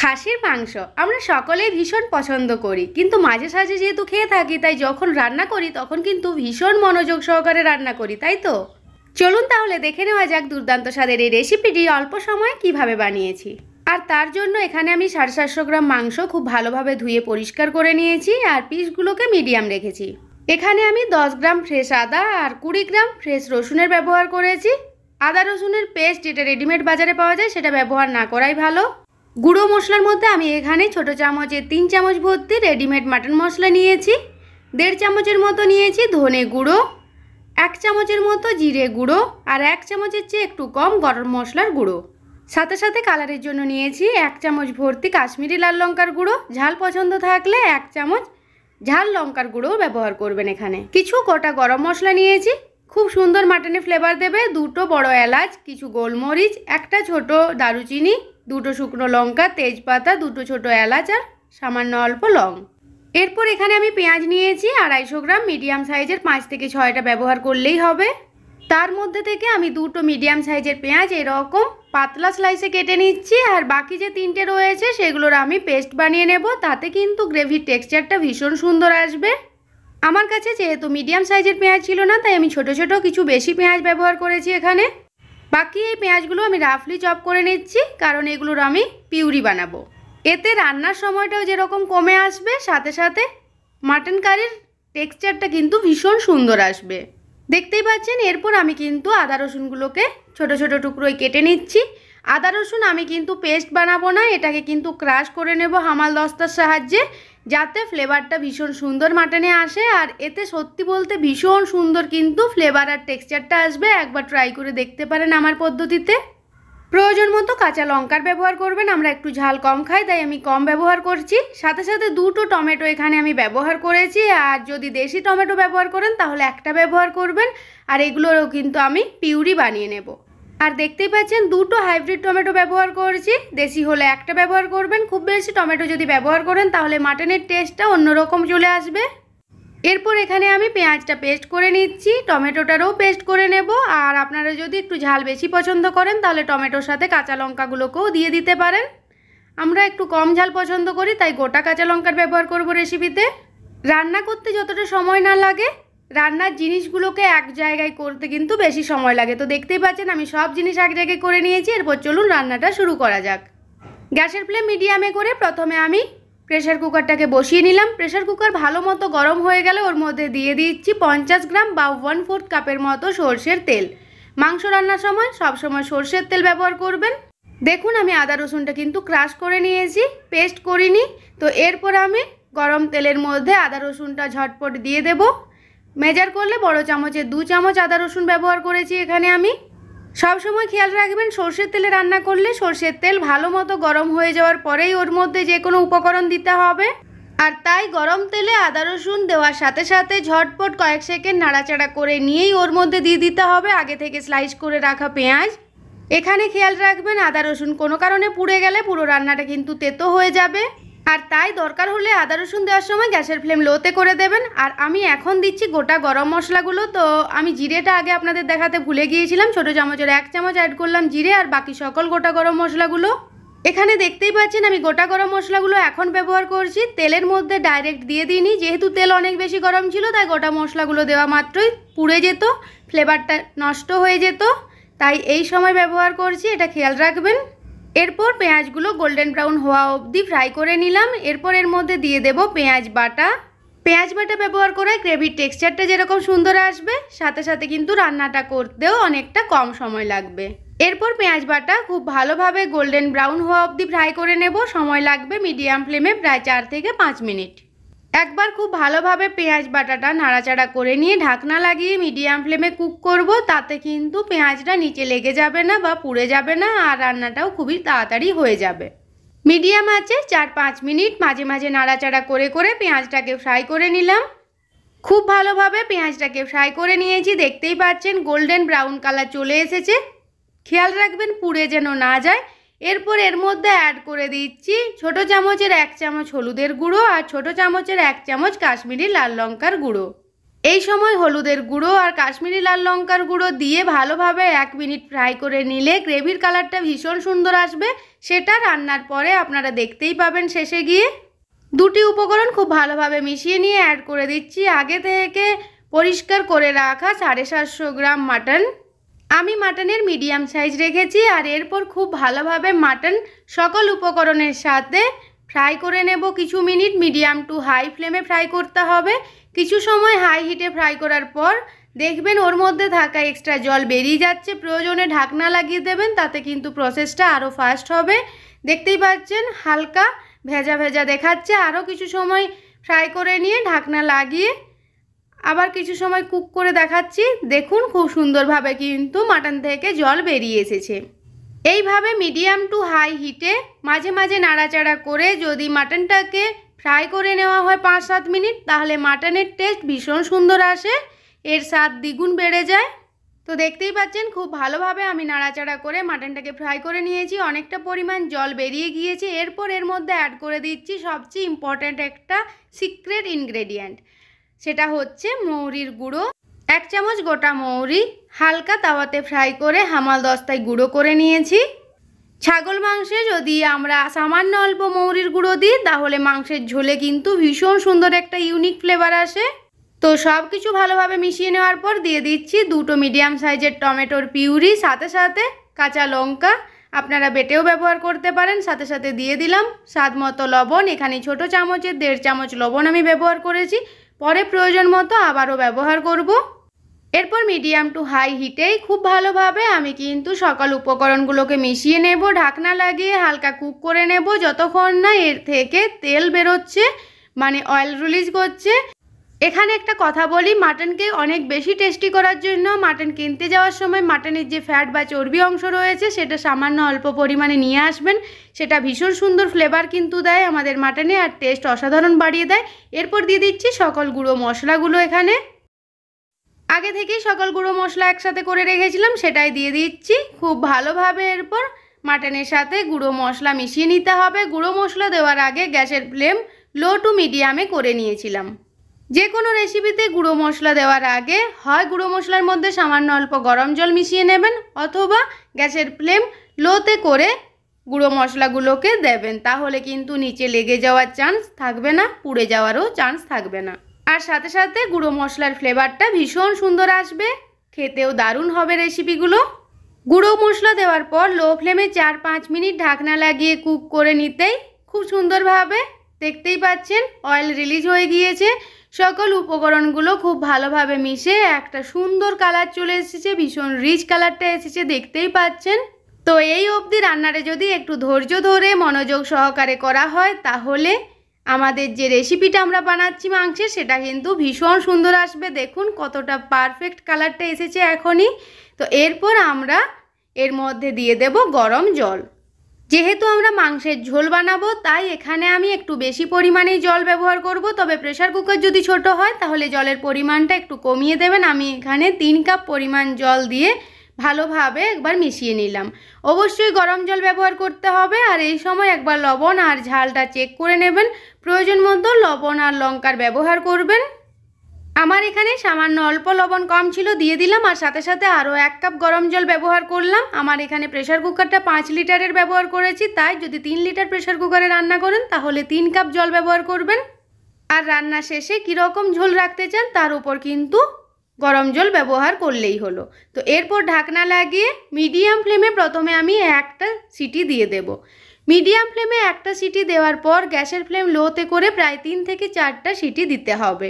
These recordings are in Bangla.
খাসির মাংস আমরা সকলেই ভীষণ পছন্দ করি কিন্তু মাঝে সাঝে যেহেতু খেয়ে থাকি তাই যখন রান্না করি তখন কিন্তু ভীষণ মনোযোগ সহকারে রান্না করি তাই তো চলুন তাহলে দেখে নেওয়া যাক দুর্দান্ত স্বাদের এই রেসিপিটি অল্প সময়ে কিভাবে বানিয়েছি আর তার জন্য এখানে আমি সাড়ে সাতশো গ্রাম মাংস খুব ভালোভাবে ধুয়ে পরিষ্কার করে নিয়েছি আর পিসগুলোকে মিডিয়াম রেখেছি এখানে আমি দশ গ্রাম ফ্রেশ আদা আর কুড়ি গ্রাম ফ্রেশ রসুনের ব্যবহার করেছি আদা রসুনের পেস্ট যেটা রেডিমেড বাজারে পাওয়া যায় সেটা ব্যবহার না করাই ভালো গুঁড়ো মশলার মধ্যে আমি এখানে ছোট চামচে তিন চামচ ভর্তি রেডিমেড মাটন মশলা নিয়েছি দেড় চামচের মতো নিয়েছি ধনে গুঁড়ো এক চামচের মতো জিরে গুঁড়ো আর এক চামচের চেয়ে একটু কম গরম মশলার গুঁড়ো সাথে সাথে কালারের জন্য নিয়েছি এক চামচ ভর্তি কাশ্মীরি লাল লঙ্কার গুঁড়ো ঝাল পছন্দ থাকলে এক চামচ ঝাল লঙ্কার গুঁড়োও ব্যবহার করবেন এখানে কিছু গোটা গরম মশলা নিয়েছি খুব সুন্দর মাটনে ফ্লেভার দেবে দুটো বড় এলাচ কিছু গোলমরিচ একটা ছোট দারুচিনি দুটো শুকনো লঙ্কা তেজপাতা দুটো ছোট এলাচ আর সামান্য অল্প লং এরপর এখানে আমি পেঁয়াজ নিয়েছি আড়াইশো গ্রাম মিডিয়াম সাইজের পাঁচ থেকে ছয়টা ব্যবহার করলেই হবে তার মধ্যে থেকে আমি দুটো মিডিয়াম সাইজের পেঁয়াজ এরকম পাতলা স্লাইসে কেটে নিচ্ছি আর বাকি যে তিনটে রয়েছে সেগুলোর আমি পেস্ট বানিয়ে নেব তাতে কিন্তু গ্রেভির টেক্সচারটা ভীষণ সুন্দর আসবে আমার কাছে যেহেতু মিডিয়াম সাইজের পেঁয়াজ ছিল না তাই আমি ছোট ছোট কিছু বেশি পেঁয়াজ ব্যবহার করেছি এখানে বাকি এই পেঁয়াজগুলো আমি রাফলি চপ করে নিচ্ছি কারণ এগুলোর আমি পিউরি বানাবো এতে রান্নার সময়টাও যেরকম কমে আসবে সাথে সাথে মাটন কারির টেক্সচারটা কিন্তু ভীষণ সুন্দর আসবে দেখতেই পাচ্ছেন এরপর আমি কিন্তু আদা রসুনগুলোকে ছোট ছোট টুকরোয় কেটে নিচ্ছি আদা রসুন আমি কিন্তু পেস্ট বানাবো না এটাকে কিন্তু ক্রাশ করে নেব হামাল দস্তার সাহায্যে যাতে ফ্লেভারটা ভীষণ সুন্দর মাটনে আসে আর এতে সত্যি বলতে ভীষণ সুন্দর কিন্তু ফ্লেভার আর টেক্সচারটা আসবে একবার ট্রাই করে দেখতে পারেন আমার পদ্ধতিতে প্রয়োজন মতো কাঁচা লঙ্কার ব্যবহার করবেন আমরা একটু ঝাল কম খাই তাই আমি কম ব্যবহার করছি সাথে সাথে দুটো টমেটো এখানে আমি ব্যবহার করেছি আর যদি দেশি টমেটো ব্যবহার করেন তাহলে একটা ব্যবহার করবেন আর এগুলোরও কিন্তু আমি পিউরি বানিয়ে নেবো আর দেখতেই পাচ্ছেন দুটো হাইব্রিড টমেটো ব্যবহার করেছি দেশি হলে একটা ব্যবহার করবেন খুব বেশি টমেটো যদি ব্যবহার করেন তাহলে মাটনের টেস্টটা অন্যরকম চলে আসবে এরপর এখানে আমি পেঁয়াজটা পেস্ট করে নিচ্ছি টমেটোটারও পেস্ট করে নেব আর আপনারা যদি একটু ঝাল বেশি পছন্দ করেন তাহলে টমেটোর সাথে কাঁচা লঙ্কাগুলোকেও দিয়ে দিতে পারেন আমরা একটু কম ঝাল পছন্দ করি তাই গোটা কাঁচা লঙ্কার ব্যবহার করব রেসিপিতে রান্না করতে যতটা সময় না লাগে রান্নার জিনিসগুলোকে এক জায়গায় করতে কিন্তু বেশি সময় লাগে তো দেখতেই পাচ্ছেন আমি সব জিনিস এক জায়গায় করে নিয়েছি এরপর চলুন রান্নাটা শুরু করা যাক গ্যাসের ফ্লেম মিডিয়ামে করে প্রথমে আমি প্রেশার কুকারটাকে বসিয়ে নিলাম প্রেশার কুকার ভালো মতো গরম হয়ে গেলে ওর মধ্যে দিয়ে দিচ্ছি পঞ্চাশ গ্রাম বা ওয়ান ফোর্থ কাপের মতো সর্ষের তেল মাংস রান্নার সময় সবসময় সর্ষের তেল ব্যবহার করবেন দেখুন আমি আদা রসুনটা কিন্তু ক্রাশ করে নিয়েছি পেস্ট করিনি তো এরপর আমি গরম তেলের মধ্যে আদা রসুনটা ঝটপট দিয়ে দেবো মেজার করলে বড় চামচে দু চামচ আদা রসুন ব্যবহার করেছি এখানে আমি সবসময় খেয়াল রাখবেন সর্ষের তেলে রান্না করলে সর্ষের তেল ভালো মতো গরম হয়ে যাওয়ার পরেই ওর মধ্যে যে কোনো উপকরণ দিতে হবে আর তাই গরম তেলে আদা রসুন দেওয়ার সাথে সাথে ঝটপট কয়েক সেকেন্ড নাড়াচাড়া করে নিয়েই ওর মধ্যে দিয়ে দিতে হবে আগে থেকে স্লাইস করে রাখা পেঁয়াজ এখানে খেয়াল রাখবেন আদা রসুন কোনো কারণে পুড়ে গেলে পুরো রান্নাটা কিন্তু তেতো হয়ে যাবে আর তাই দরকার হলে আদা রসুন দেওয়ার সময় গ্যাসের ফ্লেম লোতে করে দেবেন আর আমি এখন দিচ্ছি গোটা গরম মশলাগুলো তো আমি জিরেটা আগে আপনাদের দেখাতে ভুলে গিয়েছিলাম ছোটো চামচের এক চামচ অ্যাড করলাম জিরে আর বাকি সকল গোটা গরম মশলাগুলো এখানে দেখতেই পাচ্ছেন আমি গোটা গরম মশলাগুলো এখন ব্যবহার করছি তেলের মধ্যে ডাইরেক্ট দিয়ে দিইনি যেহেতু তেল অনেক বেশি গরম ছিল তাই গোটা মশলাগুলো দেওয়া মাত্রই পুড়ে যেত ফ্লেভারটা নষ্ট হয়ে যেত তাই এই সময় ব্যবহার করছি এটা খেয়াল রাখবেন এরপর পেঁয়াজগুলো গোল্ডেন ব্রাউন হওয়া অবধি ফ্রাই করে নিলাম এরপর এর মধ্যে দিয়ে দেব পেঁয়াজ বাটা পেঁয়াজ বাটা ব্যবহার করে গ্রেভির টেক্সচারটা যেরকম সুন্দর আসবে সাথে সাথে কিন্তু রান্নাটা করতেও অনেকটা কম সময় লাগবে এরপর পেঁয়াজ বাটা খুব ভালোভাবে গোল্ডেন ব্রাউন হওয়া অবধি ফ্রাই করে নেব সময় লাগবে মিডিয়াম ফ্লেমে প্রায় চার থেকে পাঁচ মিনিট একবার খুব ভালোভাবে পেঁয়াজ বাটাটা নাড়াচাড়া করে নিয়ে ঢাকনা লাগিয়ে মিডিয়াম ফ্লেমে কুক করব তাতে কিন্তু পেঁয়াজটা নিচে লেগে যাবে না বা পুড়ে যাবে না আর রান্নাটাও খুবই তাড়াতাড়ি হয়ে যাবে মিডিয়াম আছে চার পাঁচ মিনিট মাঝে মাঝে নাড়াচাড়া করে করে পেঁয়াজটাকে ফ্রাই করে নিলাম খুব ভালোভাবে পেঁয়াজটাকে ফ্রাই করে নিয়েছি দেখতেই পাচ্ছেন গোল্ডেন ব্রাউন কালার চলে এসেছে খেয়াল রাখবেন পুড়ে যেন না যায় এরপর এর মধ্যে অ্যাড করে দিচ্ছি ছোট চামচের এক চামচ হলুদের গুঁড়ো আর ছোট চামচের এক চামচ কাশ্মীরি লাল লঙ্কার গুঁড়ো এই সময় হলুদের গুঁড়ো আর কাশ্মীরি লাল লঙ্কার গুঁড়ো দিয়ে ভালোভাবে এক মিনিট ফ্রাই করে নিলে গ্রেভির কালারটা ভীষণ সুন্দর আসবে সেটা রান্নার পরে আপনারা দেখতেই পাবেন শেষে গিয়ে দুটি উপকরণ খুব ভালোভাবে মিশিয়ে নিয়ে অ্যাড করে দিচ্ছি আগে থেকে পরিষ্কার করে রাখা সাড়ে সাতশো গ্রাম মাটন আমি মাটনের মিডিয়াম সাইজ রেখেছি আর এরপর খুব ভালোভাবে মাটন সকল উপকরণের সাথে ফ্রাই করে নেব কিছু মিনিট মিডিয়াম টু হাই ফ্লেমে ফ্রাই করতে হবে কিছু সময় হাই হিটে ফ্রাই করার পর দেখবেন ওর মধ্যে থাকা এক্সট্রা জল বেরিয়ে যাচ্ছে প্রয়োজনে ঢাকনা লাগিয়ে দেবেন তাতে কিন্তু প্রসেসটা আরও ফাস্ট হবে দেখতেই পাচ্ছেন হালকা ভেজা ভেজা দেখাচ্ছে আরও কিছু সময় ফ্রাই করে নিয়ে ঢাকনা লাগিয়ে আবার কিছু সময় কুক করে দেখাচ্ছি দেখুন খুব সুন্দরভাবে কিন্তু মাটন থেকে জল বেরিয়ে এসেছে এইভাবে মিডিয়াম টু হাই হিটে মাঝে মাঝে নাড়াচাড়া করে যদি মাটনটাকে ফ্রাই করে নেওয়া হয় পাঁচ সাত মিনিট তাহলে মাটনের টেস্ট ভীষণ সুন্দর আসে এর স্বাদ দ্বিগুণ বেড়ে যায় তো দেখতেই পাচ্ছেন খুব ভালোভাবে আমি নাড়াচাড়া করে মাটনটাকে ফ্রাই করে নিয়েছি অনেকটা পরিমাণ জল বেরিয়ে গিয়েছে এরপর এর মধ্যে অ্যাড করে দিচ্ছি সবচেয়ে ইম্পর্ট্যান্ট একটা সিক্রেট ইনগ্রেডিয়েন্ট সেটা হচ্ছে মৌরির গুঁড়ো এক চামচ গোটা মৌরি হালকা তাওয়াতে ফ্রাই করে হামাল দস্তায় গুঁড়ো করে নিয়েছি ছাগল মাংসে যদি আমরা সামান্য অল্প মৌরির গুঁড়ো দিই তাহলে মাংসের ঝোলে কিন্তু ভীষণ সুন্দর একটা ইউনিক ফ্লেভার আসে তো সব কিছু ভালোভাবে মিশিয়ে নেওয়ার পর দিয়ে দিচ্ছি দুটো মিডিয়াম সাইজের টমেটোর পিউরি সাথে সাথে কাঁচা লঙ্কা আপনারা বেটেও ব্যবহার করতে পারেন সাথে সাথে দিয়ে দিলাম স্বাদ মতো লবণ এখানে ছোট চামচের দেড় চামচ লবণ আমি ব্যবহার করেছি পরে প্রয়োজন মতো আবারও ব্যবহার করব এরপর মিডিয়াম টু হাই হিটেই খুব ভালোভাবে আমি কিন্তু সকল উপকরণগুলোকে মিশিয়ে নেব ঢাকনা লাগিয়ে হালকা কুক করে নেব যতক্ষণ না এর থেকে তেল বেরোচ্ছে মানে অয়েল রিলিজ করছে এখানে একটা কথা বলি মাটনকে অনেক বেশি টেস্টি করার জন্য মাটন কিনতে যাওয়ার সময় মাটনের যে ফ্যাট বা চর্বি অংশ রয়েছে সেটা সামান্য অল্প পরিমাণে নিয়ে আসবেন সেটা ভীষণ সুন্দর ফ্লেভার কিন্তু দেয় আমাদের মাটনে আর টেস্ট অসাধারণ বাড়িয়ে দেয় এরপর দিয়ে দিচ্ছি সকল গুঁড়ো মশলাগুলো এখানে আগে থেকেই সকল গুঁড়ো মশলা একসাথে করে রেখেছিলাম সেটাই দিয়ে দিচ্ছি খুব ভালোভাবে এরপর মাটনের সাথে গুঁড়ো মশলা মিশিয়ে নিতে হবে গুঁড়ো মশলা দেওয়ার আগে গ্যাসের ফ্লেম লো টু মিডিয়ামে করে নিয়েছিলাম যে কোনো রেসিপিতে গুঁড়ো মশলা দেওয়ার আগে হয় গুঁড়ো মশলার মধ্যে সামান্য অল্প গরম জল মিশিয়ে নেবেন অথবা গ্যাসের ফ্লেম লোতে করে গুঁড়ো মশলাগুলোকে দেবেন তাহলে কিন্তু নিচে লেগে যাওয়ার চান্স থাকবে না পুড়ে যাওয়ারও চান্স থাকবে না আর সাথে সাথে গুঁড়ো মশলার ফ্লেভারটা ভীষণ সুন্দর আসবে খেতেও দারুণ হবে রেসিপিগুলো গুঁড়ো মশলা দেওয়ার পর লো ফ্লেমে চার পাঁচ মিনিট ঢাকনা লাগিয়ে কুক করে নিতেই খুব সুন্দরভাবে দেখতেই পাচ্ছেন অয়েল রিলিজ হয়ে গিয়েছে সকল উপকরণগুলো খুব ভালোভাবে মিশে একটা সুন্দর কালার চলে এসেছে ভীষণ রিচ কালারটা এসেছে দেখতেই পাচ্ছেন তো এই অবধি রান্নাটা যদি একটু ধৈর্য ধরে মনোযোগ সহকারে করা হয় তাহলে আমাদের যে রেসিপিটা আমরা বানাচ্ছি মাংসের সেটা কিন্তু ভীষণ সুন্দর আসবে দেখুন কতটা পারফেক্ট কালারটা এসেছে এখনই তো এরপর আমরা এর মধ্যে দিয়ে দেব গরম জল যেহেতু আমরা মাংসের ঝোল বানাবো তাই এখানে আমি একটু বেশি পরিমাণেই জল ব্যবহার করব তবে প্রেশার কুকার যদি ছোট হয় তাহলে জলের পরিমাণটা একটু কমিয়ে দেবেন আমি এখানে তিন কাপ পরিমাণ জল দিয়ে ভালোভাবে একবার মিশিয়ে নিলাম অবশ্যই গরম জল ব্যবহার করতে হবে আর এই সময় একবার লবণ আর ঝালটা চেক করে নেবেন প্রয়োজন মতো লবণ আর লঙ্কার ব্যবহার করবেন আমার এখানে সামান্য অল্প লবণ কম ছিল দিয়ে দিলাম আর সাথে সাথে আরও এক কাপ গরম জল ব্যবহার করলাম আমার এখানে প্রেশার কুকারটা পাঁচ লিটারের ব্যবহার করেছি তাই যদি তিন লিটার প্রেশার কুকারে রান্না করেন তাহলে তিন কাপ জল ব্যবহার করবেন আর রান্না শেষে কীরকম ঝোল রাখতে চান তার উপর কিন্তু গরম জল ব্যবহার করলেই হলো তো এরপর ঢাকনা লাগিয়ে মিডিয়াম ফ্লেমে প্রথমে আমি একটা সিটি দিয়ে দেব মিডিয়াম ফ্লেমে একটা সিটি দেওয়ার পর গ্যাসের ফ্লেম লোতে করে প্রায় তিন থেকে চারটা সিটি দিতে হবে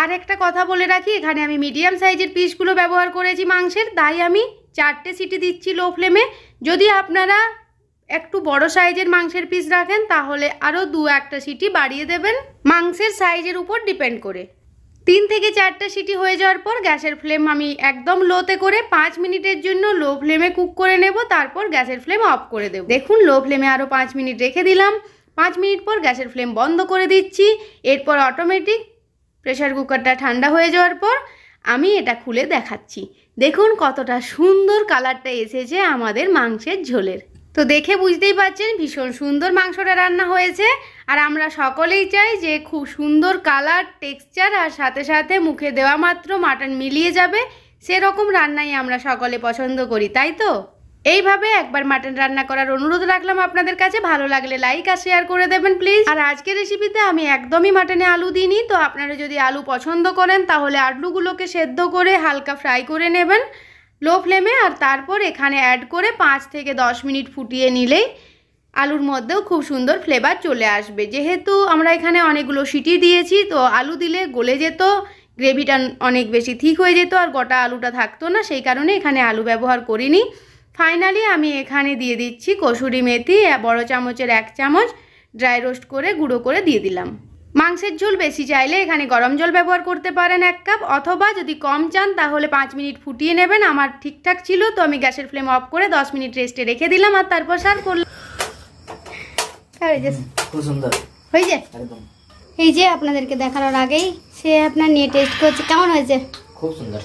আর একটা কথা বলে রাখি এখানে আমি মিডিয়াম সাইজের পিসগুলো ব্যবহার করেছি মাংসের তাই আমি চারটে সিটি দিচ্ছি লো ফ্লেমে যদি আপনারা একটু বড় সাইজের মাংসের পিস রাখেন তাহলে আরও দু একটা সিটি বাড়িয়ে দেবেন মাংসের সাইজের উপর ডিপেন্ড করে তিন থেকে চারটা সিটি হয়ে যাওয়ার পর গ্যাসের ফ্লেম আমি একদম লোতে করে পাঁচ মিনিটের জন্য লো ফ্লেমে কুক করে নেব তারপর গ্যাসের ফ্লেম অফ করে দেব দেখুন লো ফ্লেমে আরও পাঁচ মিনিট রেখে দিলাম পাঁচ মিনিট পর গ্যাসের ফ্লেম বন্ধ করে দিচ্ছি এরপর অটোমেটিক প্রেশার কুকারটা ঠান্ডা হয়ে যাওয়ার পর আমি এটা খুলে দেখাচ্ছি দেখুন কতটা সুন্দর কালারটা এসেছে আমাদের মাংসের ঝোলের তো দেখে বুঝতেই পারছেন ভীষণ সুন্দর মাংসটা রান্না হয়েছে আর আমরা সকলেই চাই যে খুব সুন্দর কালার টেক্সচার আর সাথে সাথে মুখে দেওয়া মাত্র মাটন মিলিয়ে যাবে সেরকম রান্নাই আমরা সকলে পছন্দ করি তাই তো এইভাবে একবার মাটন রান্না করার অনুরোধ রাখলাম আপনাদের কাছে ভালো লাগলে লাইক আর শেয়ার করে দেবেন প্লিজ আর আজকের রেসিপিতে আমি একদমই মাটনে আলু দিইনি তো আপনারা যদি আলু পছন্দ করেন তাহলে আলুগুলোকে সেদ্ধ করে হালকা ফ্রাই করে নেবেন লো ফ্লেমে আর তারপর এখানে অ্যাড করে পাঁচ থেকে দশ মিনিট ফুটিয়ে নিলেই আলুর মধ্যেও খুব সুন্দর ফ্লেভার চলে আসবে যেহেতু আমরা এখানে অনেকগুলো সিটি দিয়েছি তো আলু দিলে গলে যেত গ্রেভিটা অনেক বেশি ঠিক হয়ে যেত আর গোটা আলুটা থাকতো না সেই কারণে এখানে আলু ব্যবহার করিনি ফাইনালি আমি এখানে দিয়ে দিচ্ছি কসুরি মেথি বড় চামচের এক চামচ ড্রাই রোস্ট করে গুঁড়ো করে দিয়ে দিলাম মাংসের ঝোল বেশি চাইলে এখানে গরম জল ব্যবহার করতে পারেন এক কাপ অথবা যদি কম চান তাহলে পাঁচ মিনিট ফুটিয়ে নেবেন আমার ঠিকঠাক ছিল তো আমি গ্যাসের ফ্লেম অফ করে দশ মিনিট রেস্টে রেখে দিলাম আর তারপর সার করলাম হয়ে এই যে আপনাদেরকে দেখানোর আগেই সে আপনার নিয়ে টেস্ট করছে কেমন হয়েছে খুব সুন্দর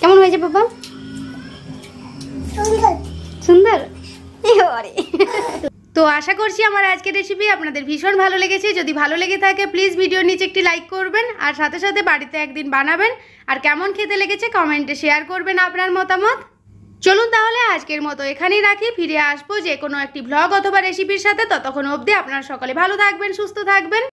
কেমন হয়েছে বাবা সুন্দর তো আশা করছি আমার আজকের রেসিপি আপনাদের ভীষণ ভালো লেগেছে যদি ভালো লেগে থাকে প্লিজ ভিডিওর নিচে একটি লাইক করবেন আর সাথে সাথে বাড়িতে একদিন বানাবেন আর কেমন খেতে লেগেছে কমেন্টে শেয়ার করবেন আপনার মতামত চলুন তাহলে আজকের মতো এখানেই রাখি ফিরে আসবো যে কোনো একটি ব্লগ অথবা রেসিপির সাথে ততক্ষণ অবধি আপনারা সকলে ভালো থাকবেন সুস্থ থাকবেন